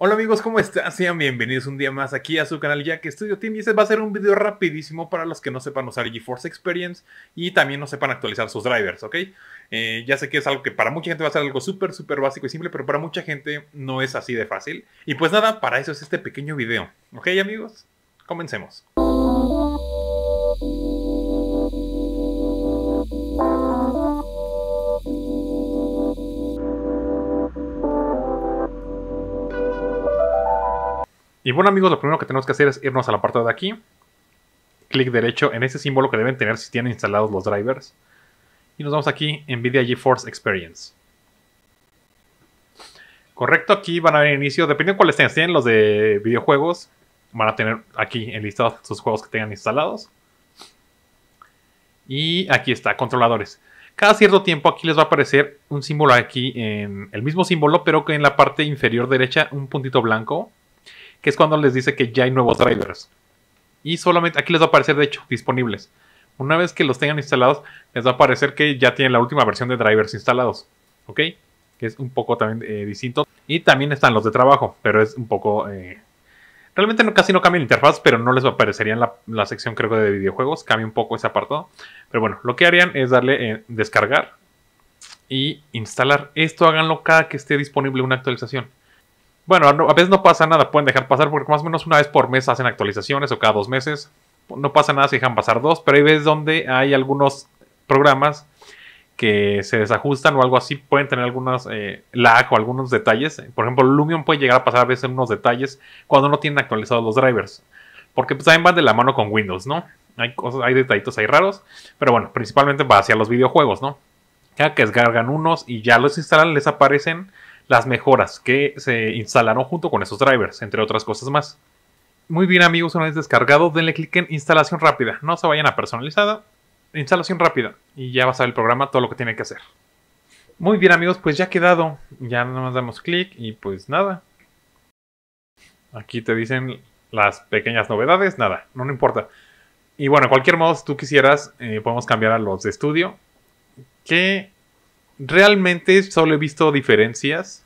Hola amigos, ¿cómo están? Sean bienvenidos un día más aquí a su canal Jack Studio Team y este va a ser un video rapidísimo para los que no sepan usar GeForce Experience y también no sepan actualizar sus drivers, ¿ok? Eh, ya sé que es algo que para mucha gente va a ser algo súper, súper básico y simple, pero para mucha gente no es así de fácil. Y pues nada, para eso es este pequeño video, ¿ok amigos? Comencemos. Y bueno amigos, lo primero que tenemos que hacer es irnos a la parte de aquí. Clic derecho en ese símbolo que deben tener si tienen instalados los drivers. Y nos vamos aquí, NVIDIA GeForce Experience. Correcto, aquí van a ver inicio, dependiendo de cuáles estén, los de videojuegos, van a tener aquí enlistados sus juegos que tengan instalados. Y aquí está, controladores. Cada cierto tiempo aquí les va a aparecer un símbolo aquí, en el mismo símbolo, pero que en la parte inferior derecha un puntito blanco que es cuando les dice que ya hay nuevos drivers. Y solamente aquí les va a aparecer, de hecho, disponibles. Una vez que los tengan instalados, les va a aparecer que ya tienen la última versión de drivers instalados. ¿Ok? Que es un poco también eh, distinto. Y también están los de trabajo, pero es un poco... Eh, realmente no, casi no cambia la interfaz, pero no les aparecería en la, la, sección creo de videojuegos. Cambia un poco ese apartado. Pero bueno, lo que harían es darle en eh, descargar y instalar. Esto háganlo cada que esté disponible una actualización. Bueno, a veces no pasa nada, pueden dejar pasar porque más o menos una vez por mes hacen actualizaciones o cada dos meses. No pasa nada si dejan pasar dos, pero hay veces donde hay algunos programas que se desajustan o algo así, pueden tener algunos eh, lag o algunos detalles. Por ejemplo, Lumion puede llegar a pasar a veces unos detalles cuando no tienen actualizados los drivers. Porque pues también van de la mano con Windows, ¿no? Hay, cosas, hay detallitos ahí raros, pero bueno, principalmente va hacia los videojuegos, ¿no? Ya que descargan unos y ya los instalan, les aparecen las mejoras que se instalaron junto con esos drivers, entre otras cosas más. Muy bien amigos, una vez descargado, denle clic en instalación rápida. No se vayan a personalizada, instalación rápida. Y ya va a saber el programa todo lo que tiene que hacer. Muy bien amigos, pues ya ha quedado. Ya más damos clic y pues nada. Aquí te dicen las pequeñas novedades, nada, no, no importa. Y bueno, de cualquier modo, si tú quisieras, eh, podemos cambiar a los de estudio. Que realmente solo he visto diferencias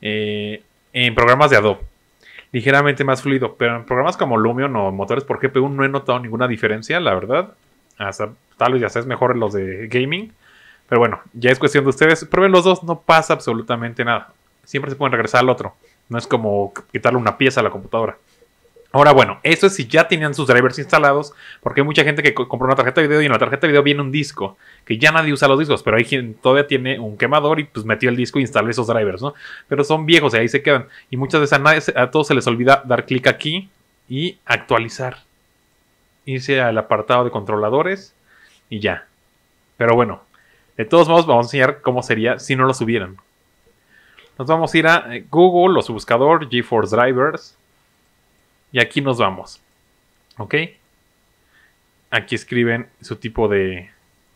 eh, en programas de Adobe. Ligeramente más fluido, pero en programas como Lumion o motores por GPU no he notado ninguna diferencia, la verdad. tal vez ya seas mejor en los de gaming. Pero bueno, ya es cuestión de ustedes. Prueben los dos, no pasa absolutamente nada. Siempre se pueden regresar al otro. No es como quitarle una pieza a la computadora. Ahora, bueno, eso es si ya tenían sus drivers instalados, porque hay mucha gente que compra una tarjeta de video y en la tarjeta de video viene un disco, que ya nadie usa los discos, pero hay quien todavía tiene un quemador y pues metió el disco e instaló esos drivers, ¿no? Pero son viejos y ahí se quedan. Y muchas veces a, todos se les olvida dar clic aquí y actualizar. Irse al apartado de controladores y ya. Pero bueno, de todos modos vamos a enseñar cómo sería si no lo subieran. Nos vamos a ir a eh, Google, su buscador, GeForce Drivers y aquí nos vamos. ¿Ok? Aquí escriben su tipo de,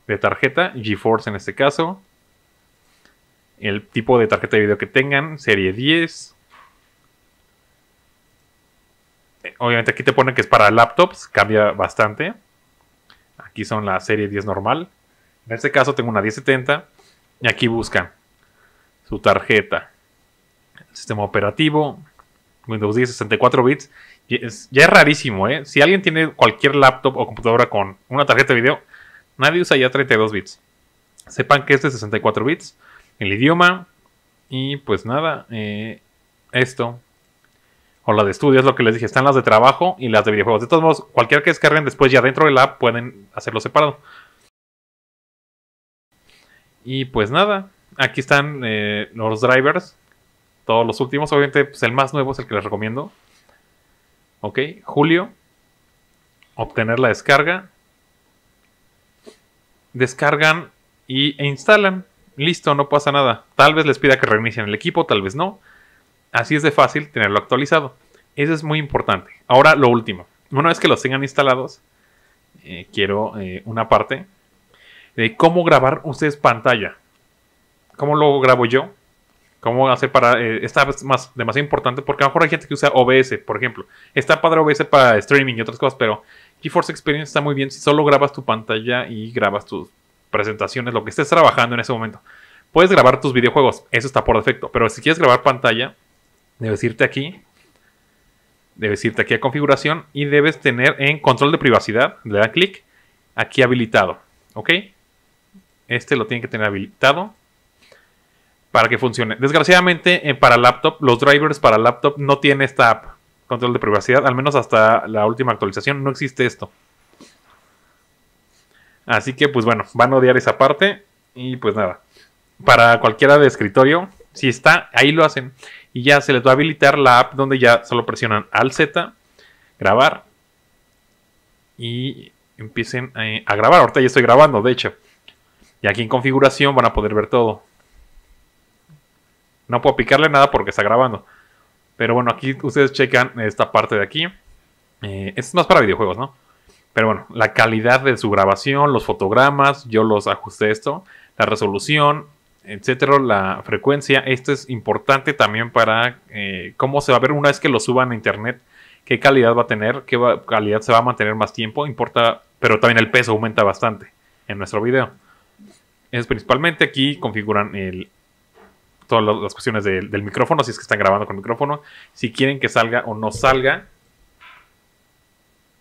de tarjeta, GeForce en este caso. El tipo de tarjeta de video que tengan, serie 10. Obviamente aquí te pone que es para laptops, cambia bastante. Aquí son la serie 10 normal. En este caso tengo una 1070 y aquí buscan su tarjeta, sistema operativo, Windows 10 64 bits ya es, rarísimo, ¿eh? Si alguien tiene cualquier laptop o computadora con una tarjeta de video, nadie usa ya 32 bits. Sepan que este es de 64 bits, el idioma y pues nada, eh, esto. O la de estudio es lo que les dije, están las de trabajo y las de videojuegos. De todos modos, cualquier que descarguen después ya dentro del app pueden hacerlo separado. Y pues nada, aquí están eh, los drivers, todos los últimos. Obviamente, pues el más nuevo es el que les recomiendo. ¿Ok? Julio, obtener la descarga. Descargan y, e instalan. Listo, no pasa nada. Tal vez les pida que reinicien el equipo, tal vez no. Así es de fácil tenerlo actualizado. Eso es muy importante. Ahora lo último. Una vez que los tengan instalados, eh, quiero eh, una parte de cómo grabar ustedes pantalla. ¿Cómo lo grabo yo? cómo hacer para. Eh, esta es más, demasiado importante porque a lo mejor hay gente que usa OBS, por ejemplo. Está padre OBS para streaming y otras cosas, pero GeForce Experience está muy bien si solo grabas tu pantalla y grabas tus presentaciones, lo que estés trabajando en ese momento. Puedes grabar tus videojuegos, eso está por defecto, pero si quieres grabar pantalla, debes irte aquí. Debes irte aquí a configuración y debes tener en control de privacidad, le da clic, aquí habilitado, ¿ok? Este lo tiene que tener habilitado para que funcione. Desgraciadamente, eh, para laptop, los drivers para laptop no tiene esta app, control de privacidad, al menos hasta la última actualización no existe esto. Así que, pues bueno, van a odiar esa parte. Y pues nada, para cualquiera de escritorio, si está, ahí lo hacen. Y ya se les va a habilitar la app donde ya solo presionan al Z, grabar. Y empiecen eh, a grabar. Ahorita ya estoy grabando, de hecho. Y aquí en configuración van a poder ver todo. No puedo picarle nada porque está grabando. Pero bueno, aquí ustedes checan esta parte de aquí. Eh, esto es más para videojuegos, ¿no? Pero bueno, la calidad de su grabación, los fotogramas, yo los ajusté esto, la resolución, etcétera, la frecuencia. Esto es importante también para eh, cómo se va a ver una vez que lo suban a internet, qué calidad va a tener, qué calidad se va a mantener más tiempo, importa, pero también el peso aumenta bastante en nuestro video. Es principalmente aquí configuran el todas las cuestiones del micrófono, si es que están grabando con micrófono, si quieren que salga o no salga.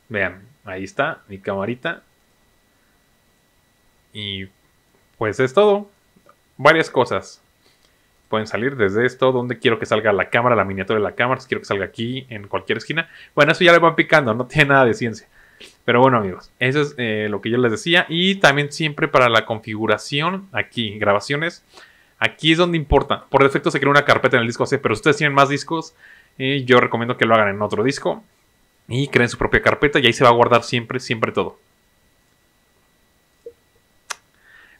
Vean, ahí está mi camarita. Y pues es todo. Varias cosas pueden salir desde esto, donde quiero que salga la cámara, la miniatura de la cámara, quiero que salga aquí, en cualquier esquina. Bueno, eso ya le van picando, no tiene nada de ciencia. Pero bueno amigos, eso es eh, lo que yo les decía. Y también siempre para la configuración, aquí, grabaciones, Aquí es donde importa. Por defecto se crea una carpeta en el disco C, pero si ustedes tienen más discos, yo recomiendo que lo hagan en otro disco y creen su propia carpeta y ahí se va a guardar siempre, siempre todo.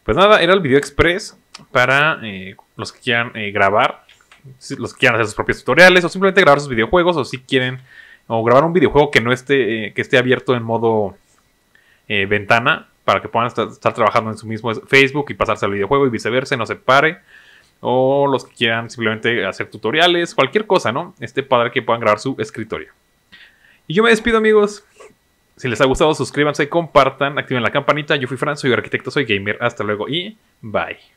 Pues nada, era el video express para eh, los que quieran eh, grabar, los que quieran hacer sus propios tutoriales o simplemente grabar sus videojuegos o si quieren o grabar un videojuego que no esté eh, que esté abierto en modo ventana para que puedan estar, trabajando en su mismo Facebook y pasarse al videojuego y viceversa, no se pare. O los que quieran simplemente hacer tutoriales, cualquier cosa, ¿no? Este padre que puedan grabar su escritorio. Y yo me despido, amigos. Si les ha gustado, suscríbanse, compartan, activen la campanita. Yo fui Fran, soy arquitecto, soy gamer. Hasta luego y bye.